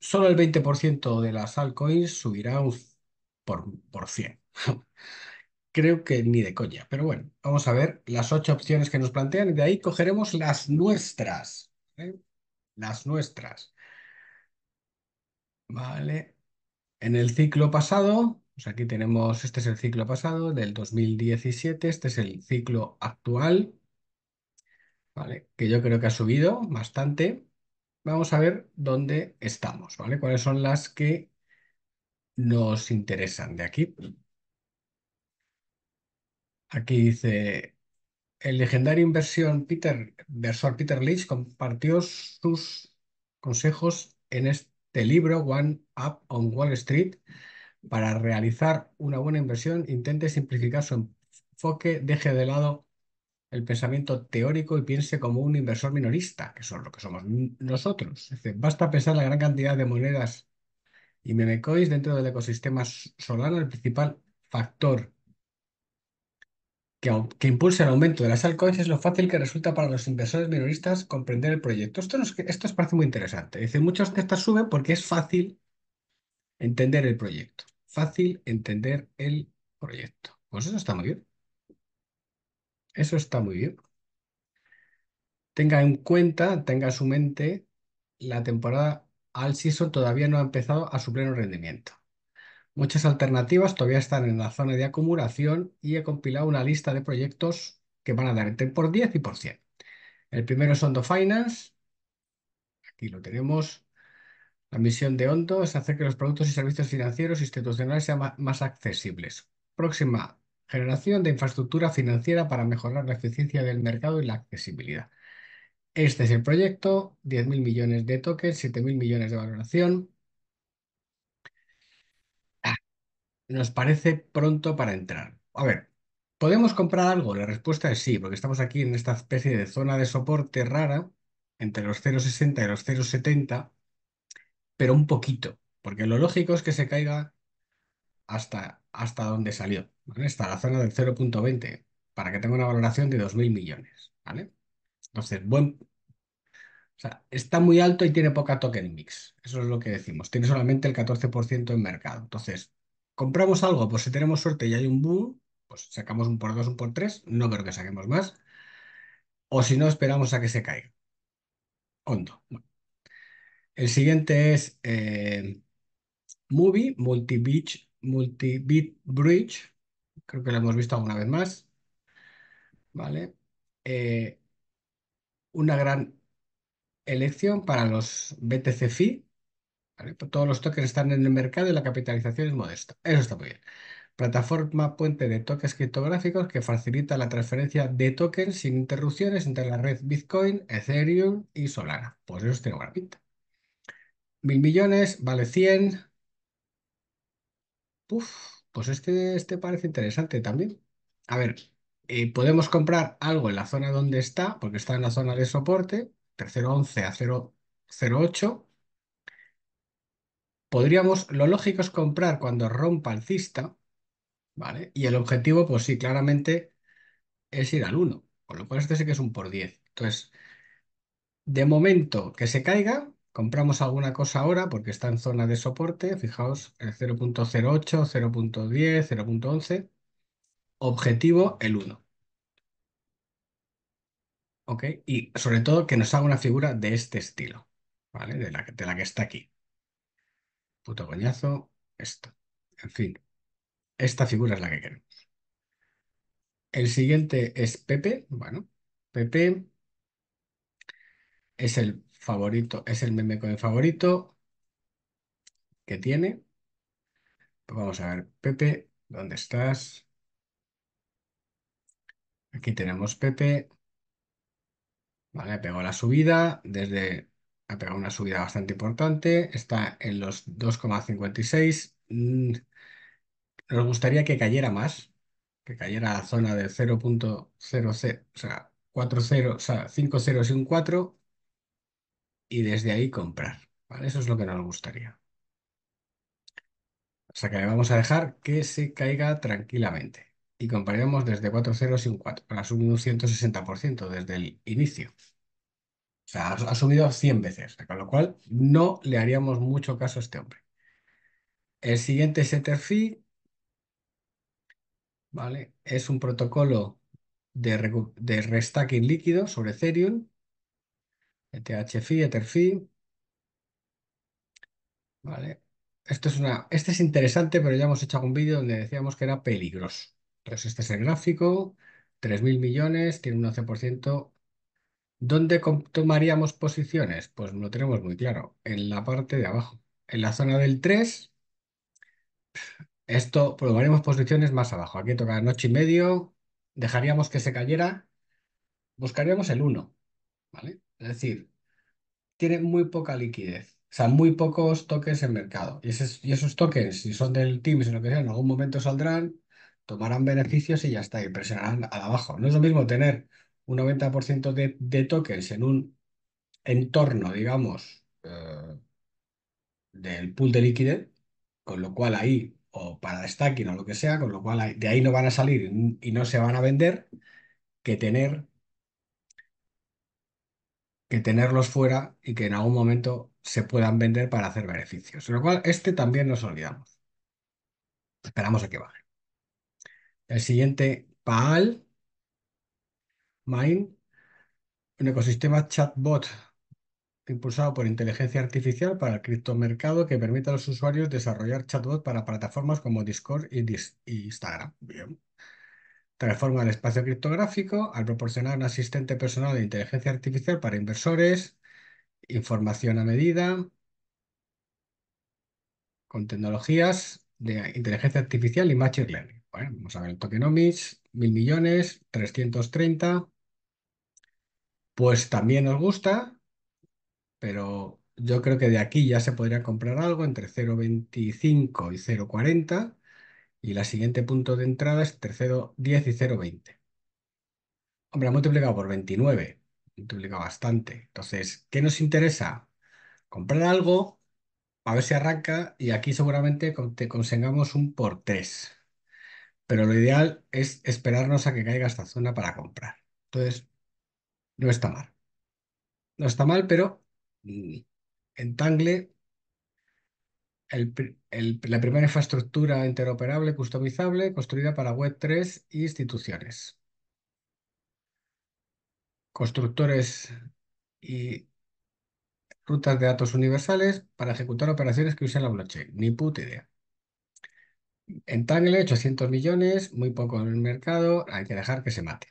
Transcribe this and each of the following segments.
solo el 20% de las altcoins subirá un por, por 100. Creo que ni de coña, pero bueno, vamos a ver las ocho opciones que nos plantean y de ahí cogeremos las nuestras. ¿eh? Las nuestras. Vale. En el ciclo pasado, pues aquí tenemos, este es el ciclo pasado del 2017, este es el ciclo actual, ¿vale? que yo creo que ha subido bastante vamos a ver dónde estamos, ¿vale? ¿Cuáles son las que nos interesan de aquí? Aquí dice, el legendario inversión Peter, inversor Peter Leach compartió sus consejos en este libro, One Up on Wall Street. Para realizar una buena inversión, intente simplificar su enfoque, deje de lado el pensamiento teórico y piense como un inversor minorista, que son lo que somos nosotros. basta pensar la gran cantidad de monedas y memecoins dentro del ecosistema solano, el principal factor que, que impulsa el aumento de las altcoins es lo fácil que resulta para los inversores minoristas comprender el proyecto. Esto nos, esto parece muy interesante. Dice, muchos de estas suben porque es fácil entender el proyecto. Fácil entender el proyecto. Pues eso está muy bien. Eso está muy bien. Tenga en cuenta, tenga en su mente, la temporada al SISO todavía no ha empezado a su pleno rendimiento. Muchas alternativas todavía están en la zona de acumulación y he compilado una lista de proyectos que van a dar entre por 10 y por 100. El primero es Ondo Finance. Aquí lo tenemos. La misión de Ondo es hacer que los productos y servicios financieros institucionales sean más accesibles. Próxima generación de infraestructura financiera para mejorar la eficiencia del mercado y la accesibilidad. Este es el proyecto, 10.000 millones de tokens, 7.000 millones de valoración. Ah, nos parece pronto para entrar. A ver, ¿podemos comprar algo? La respuesta es sí, porque estamos aquí en esta especie de zona de soporte rara, entre los 0,60 y los 0,70, pero un poquito, porque lo lógico es que se caiga hasta, hasta dónde salió, Está hasta la zona del 0.20, para que tenga una valoración de 2.000 millones. ¿vale? Entonces, buen, o sea, está muy alto y tiene poca token mix. Eso es lo que decimos. Tiene solamente el 14% en mercado. Entonces, compramos algo, pues si tenemos suerte y hay un boom, pues sacamos un por dos, un por tres, No creo que saquemos más. O si no, esperamos a que se caiga. Hondo. El siguiente es eh, Movie Multi Beach multi-bit bridge, creo que lo hemos visto alguna vez más, ¿vale? Eh, una gran elección para los BTCFI todos los tokens están en el mercado y la capitalización es modesta, eso está muy bien. Plataforma puente de tokens criptográficos que facilita la transferencia de tokens sin interrupciones entre la red Bitcoin, Ethereum y Solana. Pues eso tiene buena pinta. Mil millones, vale 100, Uf, pues este, este parece interesante también. A ver, eh, podemos comprar algo en la zona donde está, porque está en la zona de soporte, tercero a 0.08. Podríamos, lo lógico es comprar cuando rompa el cista, ¿vale? Y el objetivo, pues sí, claramente es ir al 1, con lo cual este sí que es un por 10. Entonces, de momento que se caiga, Compramos alguna cosa ahora porque está en zona de soporte, fijaos, el 0.08, 0.10, 0.11. Objetivo, el 1. ¿Ok? Y sobre todo que nos haga una figura de este estilo, ¿vale? De la, de la que está aquí. Puto coñazo, esto. En fin, esta figura es la que queremos. El siguiente es Pepe, bueno, Pepe es el favorito, es el meme con el favorito que tiene. vamos a ver, Pepe, ¿dónde estás? Aquí tenemos Pepe. Vale, ha pegado la subida, desde ha pegado una subida bastante importante, está en los 2,56. Mm, nos gustaría que cayera más, que cayera a la zona de 0.00 o sea, 40 o sea, y un 4, y desde ahí comprar. ¿vale? Eso es lo que nos gustaría. O sea que le vamos a dejar que se caiga tranquilamente y compraríamos desde 4.0 sin 4. Ha subido un 160% desde el inicio. O sea, ha subido 100 veces, con lo cual no le haríamos mucho caso a este hombre. El siguiente setter fee ¿vale? es un protocolo de, de restacking líquido sobre Ethereum THFI, EtherFi. Vale. Esto es una, este es interesante, pero ya hemos hecho algún vídeo donde decíamos que era peligroso. Entonces, este es el gráfico, 3.000 millones, tiene un 11%. ¿Dónde tomaríamos posiciones? Pues no tenemos muy claro, en la parte de abajo. En la zona del 3, esto probaremos posiciones más abajo. Aquí toca noche y medio, dejaríamos que se cayera, buscaríamos el 1, ¿vale? Es decir, tiene muy poca liquidez. O sea, muy pocos tokens en mercado. Y, esos, esos tokens, si son del Teams o lo que sea, en algún momento saldrán, tomarán beneficios y ya está, y presionarán al abajo. No es lo mismo tener un 90% de, tokens en un entorno, digamos, eh, del pool de liquidez, con lo cual ahí, o para stacking o lo que sea, con lo cual de ahí no van a salir y no se van a vender, que tener que tenerlos fuera y que en algún momento se puedan vender para hacer beneficios. lo cual, este también nos olvidamos. Esperamos a que baje. El siguiente, PAL, Main, un ecosistema chatbot impulsado por inteligencia artificial para el criptomercado que permite a los usuarios desarrollar chatbot para plataformas como Discord y, Instagram. Bien transforma el espacio criptográfico al proporcionar un asistente personal de inteligencia artificial para inversores, información a medida, con tecnologías de inteligencia artificial y machine learning. Bueno, vamos a ver el tokenomics, mil millones, 330. Pues también nos gusta, pero yo creo que de aquí ya se podría comprar algo entre 0.25 y 0.40 y la siguiente punto de entrada es tercero 10 y 20. Hombre, ha multiplicado por 29, multiplicado bastante. Entonces, ¿qué nos interesa? Comprar algo, a ver si arranca, y aquí seguramente te consigamos un por 3. Pero lo ideal es esperarnos a que caiga esta zona para comprar. Entonces, no está mal. No está mal, pero mm, entangle la primera infraestructura interoperable customizable construida para Web3 e instituciones. Constructores y rutas de datos universales para ejecutar operaciones que usen la blockchain. Ni puta idea. Entangle, 800 millones, muy poco en el mercado, hay que dejar que se mate.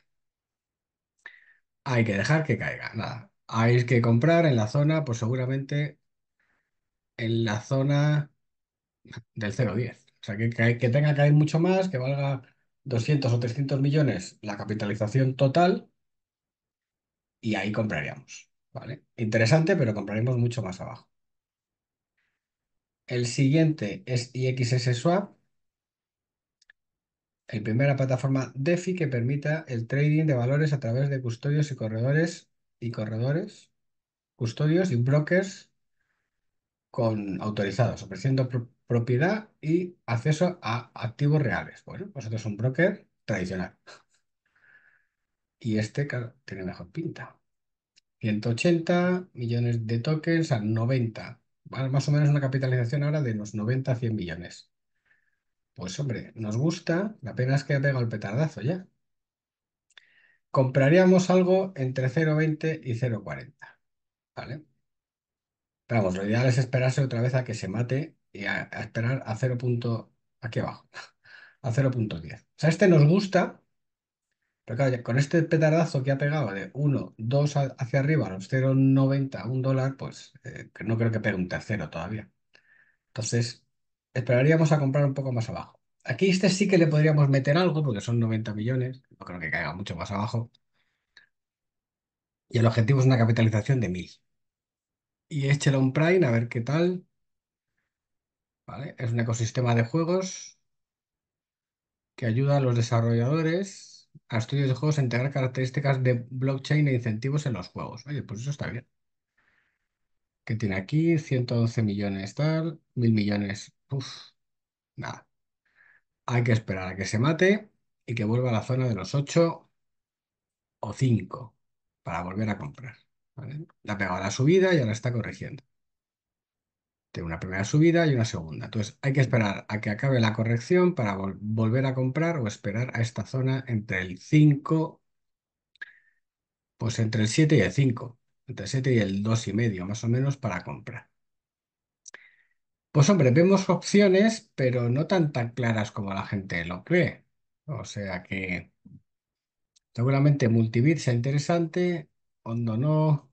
Hay que dejar que caiga, nada. Hay que comprar en la zona, pues seguramente en la zona del 0,10. O sea, que, que, tenga que caer mucho más, que valga 200 o 300 millones la capitalización total y ahí compraríamos. ¿vale? Interesante, pero compraremos mucho más abajo. El siguiente es IXS Swap. El primera plataforma DeFi que permita el trading de valores a través de custodios y corredores y corredores, custodios y brokers con autorizados, ofreciendo propiedad y acceso a activos reales. Bueno, vosotros pues un broker tradicional. Y este, tiene mejor pinta. 180 millones de tokens a 90. Más o menos una capitalización ahora de unos 90 a 100 millones. Pues hombre, nos gusta. La pena es que ha pegado el petardazo ya. Compraríamos algo entre 0,20 y 0,40. ¿Vale? Pero Vamos, lo ideal es esperarse otra vez a que se mate y a, esperar a 0. punto- aquí abajo, a 0.10. O sea, este nos gusta, pero claro, con este petardazo que ha pegado de 1, 2 hacia arriba, a los 0.90 a un dólar, pues eh, no creo que pegue un tercero todavía. Entonces, esperaríamos a comprar un poco más abajo. Aquí este sí que le podríamos meter algo, porque son 90 millones, no creo que caiga mucho más abajo. Y el objetivo es una capitalización de 1000 y un Prime, a ver qué tal. ¿Vale? Es un ecosistema de juegos que ayuda a los desarrolladores a estudios de juegos a integrar características de blockchain e incentivos en los juegos. Oye, pues eso está bien. ¿Qué tiene aquí? 111 millones, tal, mil millones. Uf, nada. Hay que esperar a que se mate y que vuelva a la zona de los 8 o 5 para volver a comprar la ha pegado la subida y ahora está corrigiendo. Tiene una primera subida y una segunda. Entonces hay que esperar a que acabe la corrección para volver a comprar o esperar a esta zona entre el 5, pues entre el 7 y el 5, entre el 7 y el 2,5 más o menos para comprar. Pues hombre, vemos opciones, pero no tan tan claras como la gente lo cree. O sea que seguramente Multibit sea interesante, Hondo no,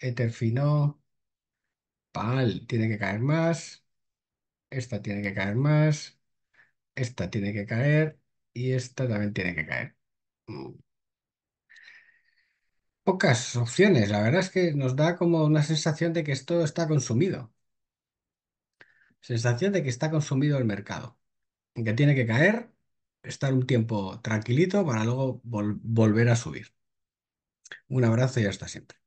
eterfi no, Pal tiene que caer más, esta tiene que caer más, esta tiene que caer y esta también tiene que caer. Mm. Pocas opciones, la verdad es que nos da como una sensación de que esto está consumido. Sensación de que está consumido el mercado, que tiene que caer, estar un tiempo tranquilito para luego volver a subir. Un abrazo y hasta siempre.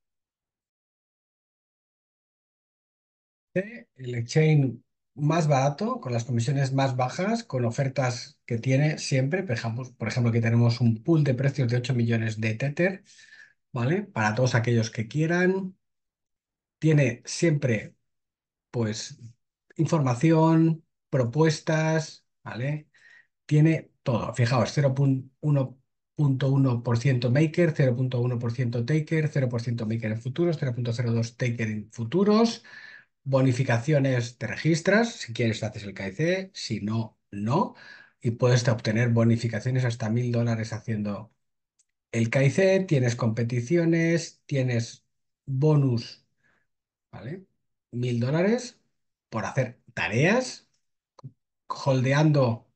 El exchange más barato, con las comisiones más bajas, con ofertas que tiene siempre. Por ejemplo, por ejemplo aquí tenemos un pool de precios de 8 millones de Tether, ¿vale? Para todos aquellos que quieran. Tiene siempre, pues, información, propuestas, ¿vale? Tiene todo. Fijaos, 0.1 0.1% maker, 0.1% taker, 0% maker en futuros, 0.02 taker en futuros, bonificaciones te registras, si quieres haces el KIC, si no, no, y puedes obtener bonificaciones hasta mil dólares haciendo el KIC, tienes competiciones, tienes bonus, ¿vale? Mil dólares por hacer tareas, holdeando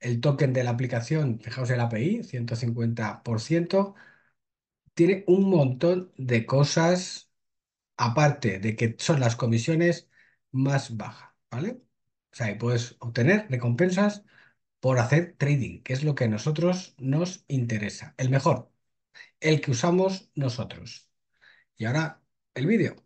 el token de la aplicación, fijaos el API, 150%, tiene un montón de cosas, aparte de que son las comisiones más bajas, ¿vale? O sea, y puedes obtener recompensas por hacer trading, que es lo que a nosotros nos interesa, el mejor, el que usamos nosotros. Y ahora el vídeo.